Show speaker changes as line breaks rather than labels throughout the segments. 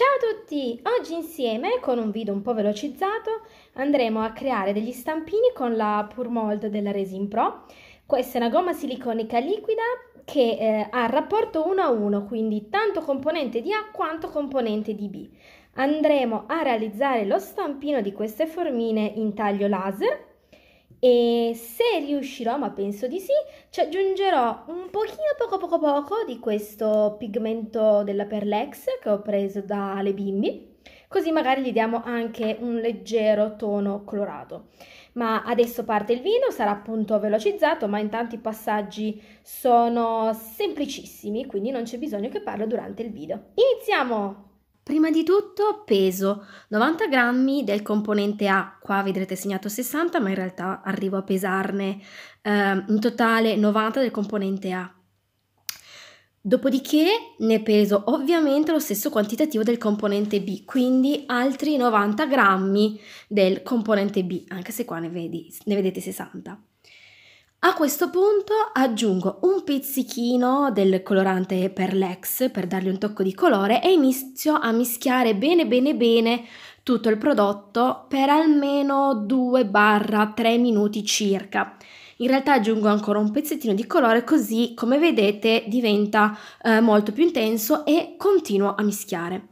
Ciao a tutti! Oggi insieme, con un video un po' velocizzato, andremo a creare degli stampini con la Pure Mold della Resin Pro. Questa è una gomma siliconica liquida che eh, ha rapporto 1 a 1, quindi tanto componente di A quanto componente di B. Andremo a realizzare lo stampino di queste formine in taglio laser e se riuscirò, ma penso di sì, ci aggiungerò un pochino poco poco poco di questo pigmento della Perlex che ho preso dalle bimbi così magari gli diamo anche un leggero tono colorato ma adesso parte il vino sarà appunto velocizzato ma intanto i passaggi sono semplicissimi quindi non c'è bisogno che parlo durante il video iniziamo Prima di tutto peso, 90 grammi del componente A, qua vedrete segnato 60 ma in realtà arrivo a pesarne eh, in totale 90 del componente A. Dopodiché ne peso ovviamente lo stesso quantitativo del componente B, quindi altri 90 grammi del componente B, anche se qua ne, vedi, ne vedete 60. A questo punto aggiungo un pizzichino del colorante per l'ex per dargli un tocco di colore e inizio a mischiare bene bene bene tutto il prodotto per almeno 2-3 minuti circa. In realtà aggiungo ancora un pezzettino di colore così come vedete diventa eh, molto più intenso e continuo a mischiare.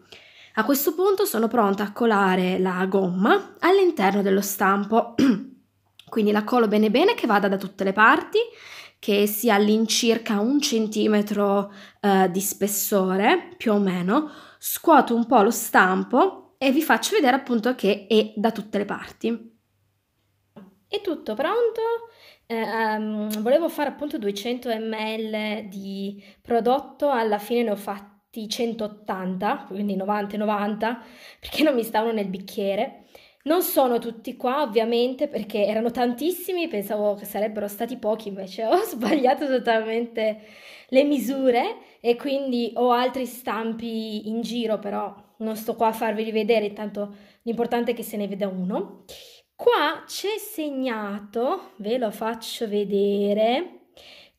A questo punto sono pronta a colare la gomma all'interno dello stampo. Quindi la colo bene bene che vada da tutte le parti, che sia all'incirca un centimetro eh, di spessore, più o meno. Scuoto un po' lo stampo e vi faccio vedere appunto che è da tutte le parti. È tutto pronto? Eh, um, volevo fare appunto 200 ml di prodotto, alla fine ne ho fatti 180, quindi 90-90, perché non mi stavano nel bicchiere. Non sono tutti qua, ovviamente, perché erano tantissimi, pensavo che sarebbero stati pochi, invece ho sbagliato totalmente le misure e quindi ho altri stampi in giro, però non sto qua a farveli vedere, intanto l'importante è che se ne veda uno. Qua c'è segnato, ve lo faccio vedere,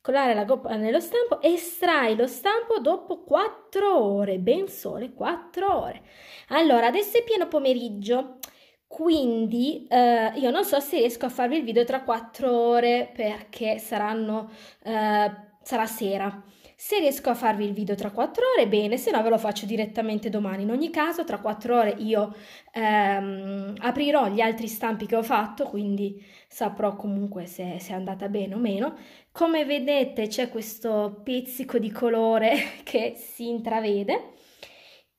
colare la goppa nello stampo, estrai lo stampo dopo 4 ore, ben sole 4 ore. Allora, adesso è pieno pomeriggio. Quindi eh, io non so se riesco a farvi il video tra quattro ore perché saranno, eh, sarà sera. Se riesco a farvi il video tra quattro ore, bene, se no ve lo faccio direttamente domani. In ogni caso, tra quattro ore io ehm, aprirò gli altri stampi che ho fatto, quindi saprò comunque se, se, è andata bene o meno. Come vedete c'è questo pizzico di colore che si intravede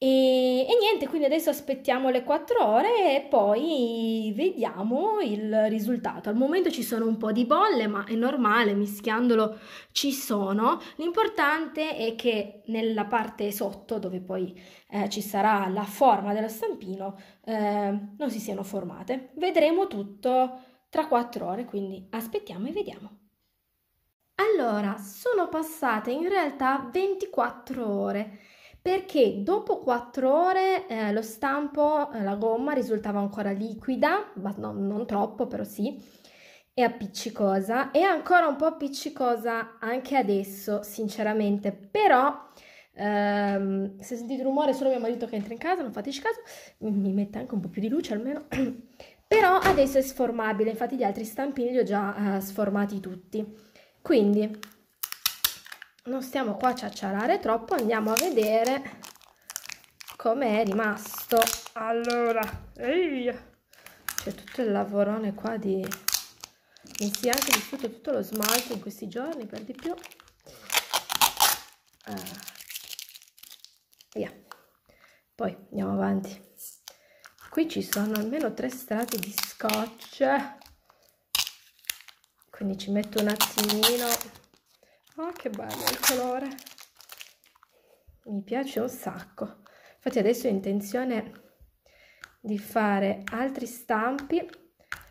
e, e, niente, quindi adesso aspettiamo le 4 ore e poi vediamo il risultato. Al momento ci sono un po' di bolle, ma è normale, mischiandolo ci sono. L'importante è che nella parte sotto, dove poi eh, ci sarà la forma dello stampino, eh, non si siano formate. Vedremo tutto tra 4 ore, quindi aspettiamo e vediamo. Allora, sono passate in realtà 24 ore perché dopo 4 ore eh, lo stampo, eh, la gomma risultava ancora liquida, ma no, non troppo però sì, e appiccicosa, è ancora un po' appiccicosa anche adesso, sinceramente, però... Ehm, se sentite rumore solo mio marito che entra in casa, non fateci caso, mi mette anche un po' più di luce almeno. però adesso è sformabile, infatti gli altri stampini li ho già eh, sformati tutti. Quindi non stiamo qua a ciacciarare troppo, andiamo a vedere come è rimasto. Allora, c'è tutto il lavorone qua di... Mi si è anche distrutto tutto lo smalto in questi giorni, per di più. Uh, via. Poi andiamo avanti. Qui ci sono almeno tre strati di scotch, quindi ci metto un attimino oh che bello il colore mi piace un sacco infatti adesso ho intenzione di fare altri stampi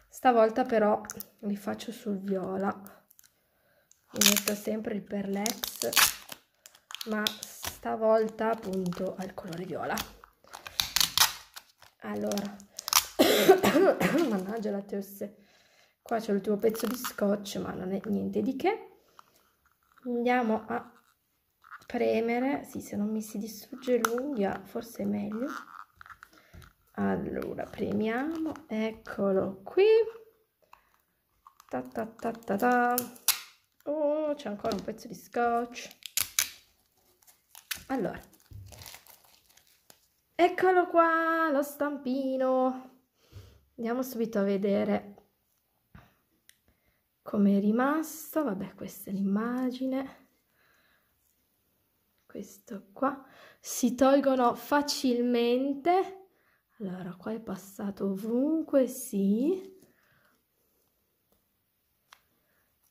stavolta però li faccio sul viola mi metto sempre il perlex ma stavolta appunto al colore viola allora mannaggia la tosse qua c'è il tuo pezzo di scotch ma non è niente di che andiamo a premere, sì, se non mi si distrugge l'unghia forse è meglio. Allora, premiamo, eccolo qui. Ta ta ta ta ta. Oh, c'è ancora un pezzo di scotch. Allora. Eccolo qua, lo stampino. Andiamo subito a vedere come è rimasto vabbè questa è l'immagine questo qua si tolgono facilmente allora qua è passato ovunque sì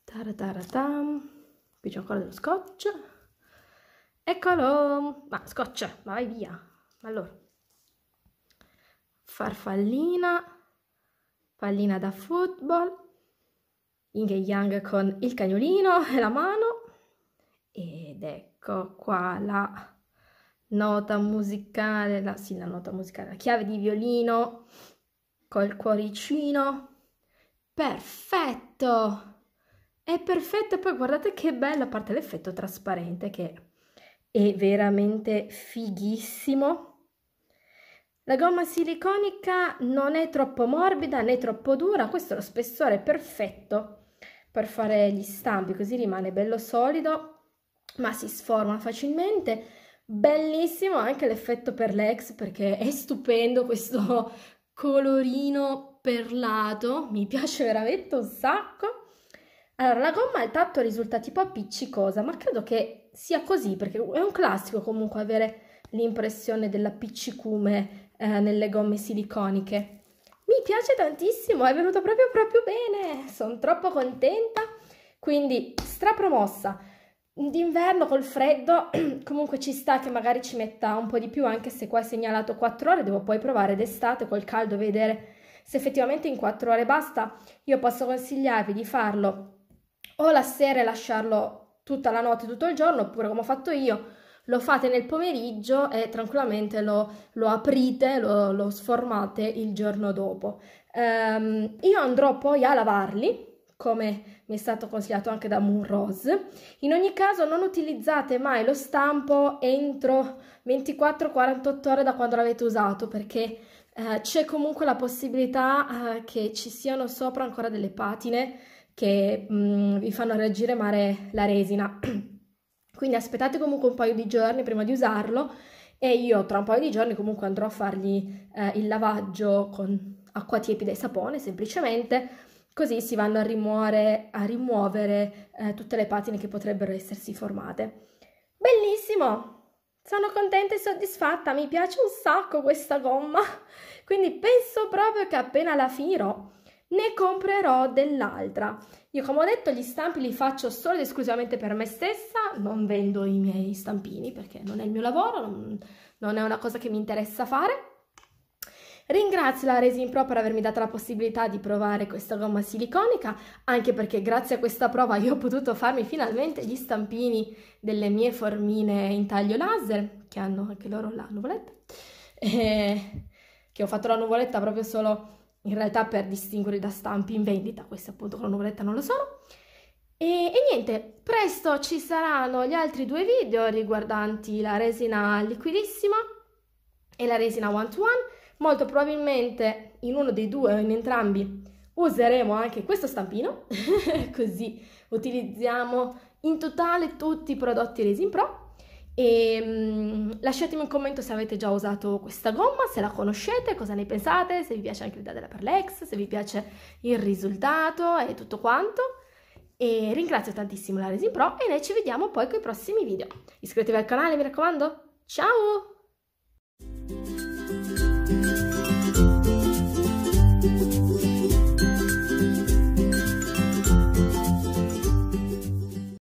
tarataratam qui c'è ancora dello scotch eccolo ma scotch ma vai via allora farfallina pallina da football yin e yang con il cagnolino e la mano. Ed ecco qua la nota musicale, la, sì, la nota musicale, la chiave di violino col cuoricino. Perfetto! È perfetto e poi guardate che bella a parte l'effetto trasparente che è veramente fighissimo. La gomma siliconica non è troppo morbida né troppo dura, questo è lo spessore perfetto per fare gli stampi, così rimane bello solido, ma si sforma facilmente. Bellissimo anche l'effetto per l'ex perché è stupendo questo colorino perlato, mi piace veramente un sacco. Allora, la gomma al tatto risulta tipo appiccicosa, ma credo che sia così, perché è un classico comunque avere l'impressione dell'appiccicume eh, nelle gomme siliconiche mi piace tantissimo, è venuto proprio proprio bene, sono troppo contenta, quindi strapromossa. D'inverno col freddo comunque ci sta che magari ci metta un po' di più, anche se qua è segnalato 4 ore, devo poi provare d'estate col caldo, vedere se effettivamente in 4 ore basta. Io posso consigliarvi di farlo o la sera e lasciarlo tutta la notte, tutto il giorno, oppure come ho fatto io, lo fate nel pomeriggio e tranquillamente lo, lo aprite, lo, lo, sformate il giorno dopo. Um, io andrò poi a lavarli come mi è stato consigliato anche da Moon Rose. In ogni caso non utilizzate mai lo stampo entro 24-48 ore da quando l'avete usato perché eh, c'è comunque la possibilità eh, che ci siano sopra ancora delle patine che mh, mm, vi fanno reagire male la resina. Quindi aspettate comunque un paio di giorni prima di usarlo e io tra un paio di giorni comunque andrò a fargli eh, il lavaggio con acqua tiepida e sapone semplicemente, così si vanno a, rimuore, a rimuovere eh, tutte le patine che potrebbero essersi formate. Bellissimo! Sono contenta e soddisfatta, mi piace un sacco questa gomma, quindi penso proprio che appena la finirò ne comprerò dell'altra. Io come ho detto gli stampi li faccio solo ed esclusivamente per me stessa, non vendo i miei stampini perché non è il mio lavoro, non, non è una cosa che mi interessa fare. Ringrazio la Resin Pro per avermi dato la possibilità di provare questa gomma siliconica, anche perché grazie a questa prova io ho potuto farmi finalmente gli stampini delle mie formine in taglio laser, che hanno anche loro la nuvoletta, eh, che ho fatto la nuvoletta proprio solo in realtà per distinguere da stampi in vendita, queste appunto con la nuvoletta non lo sono. E, e, niente, presto ci saranno gli altri due video riguardanti la resina liquidissima e la resina one to one. Molto probabilmente in uno dei due o in entrambi useremo anche questo stampino, così utilizziamo in totale tutti i prodotti Resin Pro. E, mm, lasciatemi un commento se avete già usato questa gomma, se la conoscete, cosa ne pensate, se vi piace anche l'idea della Perlex, se vi piace il risultato e tutto quanto. E ringrazio tantissimo la Resin Pro e noi ci vediamo poi con i prossimi video. Iscrivetevi al canale, mi raccomando. Ciao!